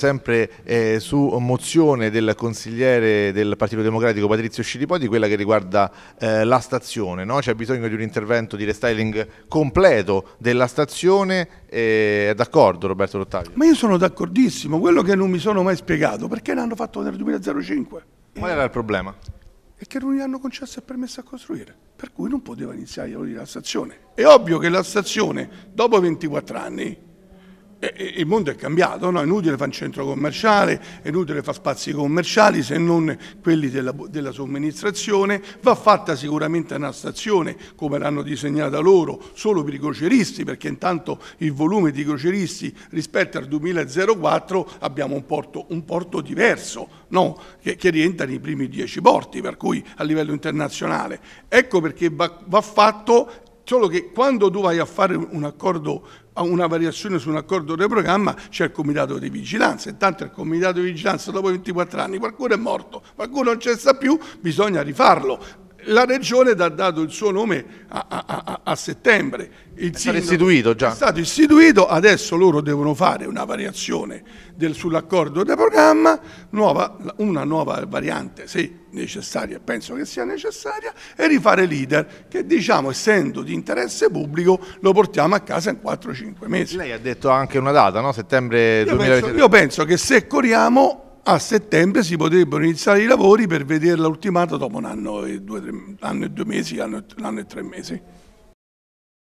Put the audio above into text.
sempre eh, su mozione del consigliere del Partito Democratico Patrizio Scilipodi, quella che riguarda eh, la stazione, no? c'è bisogno di un intervento di restyling completo della stazione, eh, è d'accordo Roberto Rottaglia? Ma io sono d'accordissimo, quello che non mi sono mai spiegato, perché l'hanno fatto nel 2005? Qual era il problema? È che non gli hanno concesso il permesso a costruire, per cui non poteva iniziare la stazione. È ovvio che la stazione, dopo 24 anni, eh, eh, il mondo è cambiato, no? è inutile fare un centro commerciale, è inutile fare spazi commerciali se non quelli della, della somministrazione, va fatta sicuramente una stazione come l'hanno disegnata loro, solo per i croceristi, perché intanto il volume di croceristi rispetto al 2004 abbiamo un porto, un porto diverso, no? che, che, rientra nei primi dieci porti, per cui a livello internazionale. Ecco perché va, va fatto Solo che quando tu vai a fare un accordo, una variazione su un accordo di programma, c'è il comitato di vigilanza. Intanto il comitato di vigilanza dopo 24 anni, qualcuno è morto, qualcuno non c'è sta più, bisogna rifarlo la regione ha dato il suo nome a, a, a, a settembre. Il è stato istituito già. È stato istituito, adesso loro devono fare una variazione sull'accordo del programma, nuova, una nuova variante, se necessaria, penso che sia necessaria, e rifare leader, che diciamo essendo di interesse pubblico lo portiamo a casa in 4-5 mesi. Lei ha detto anche una data, no? settembre 2023. io penso che se corriamo a settembre si potrebbero iniziare i lavori per vederla ultimata dopo un anno e due, tre, anno e due mesi, anno, anno e tre mesi.